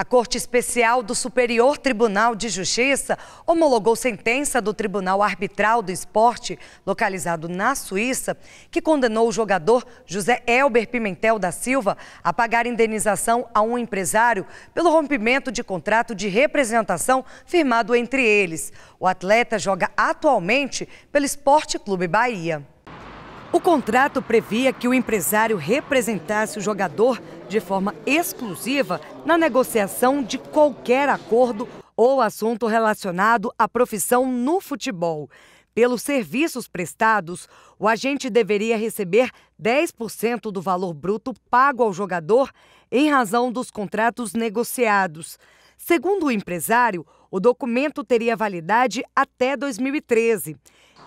A Corte Especial do Superior Tribunal de Justiça homologou sentença do Tribunal Arbitral do Esporte, localizado na Suíça, que condenou o jogador José Elber Pimentel da Silva a pagar indenização a um empresário pelo rompimento de contrato de representação firmado entre eles. O atleta joga atualmente pelo Esporte Clube Bahia. O contrato previa que o empresário representasse o jogador de forma exclusiva na negociação de qualquer acordo ou assunto relacionado à profissão no futebol. Pelos serviços prestados, o agente deveria receber 10% do valor bruto pago ao jogador em razão dos contratos negociados. Segundo o empresário, o documento teria validade até 2013.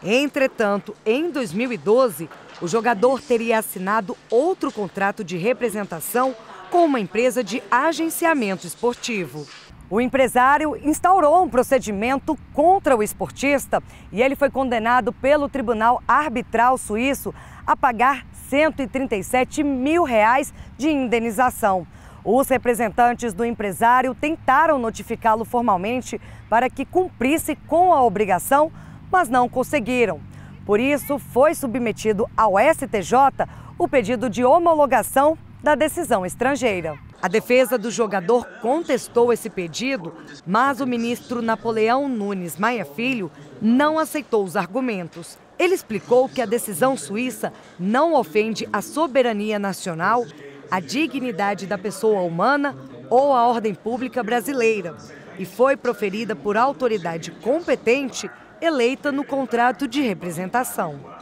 Entretanto, em 2012, o jogador teria assinado outro contrato de representação com uma empresa de agenciamento esportivo. O empresário instaurou um procedimento contra o esportista e ele foi condenado pelo Tribunal Arbitral Suíço a pagar 137 mil reais de indenização. Os representantes do empresário tentaram notificá-lo formalmente para que cumprisse com a obrigação mas não conseguiram. Por isso, foi submetido ao STJ o pedido de homologação da decisão estrangeira. A defesa do jogador contestou esse pedido, mas o ministro Napoleão Nunes Maia Filho não aceitou os argumentos. Ele explicou que a decisão suíça não ofende a soberania nacional, a dignidade da pessoa humana ou a ordem pública brasileira e foi proferida por autoridade competente eleita no contrato de representação.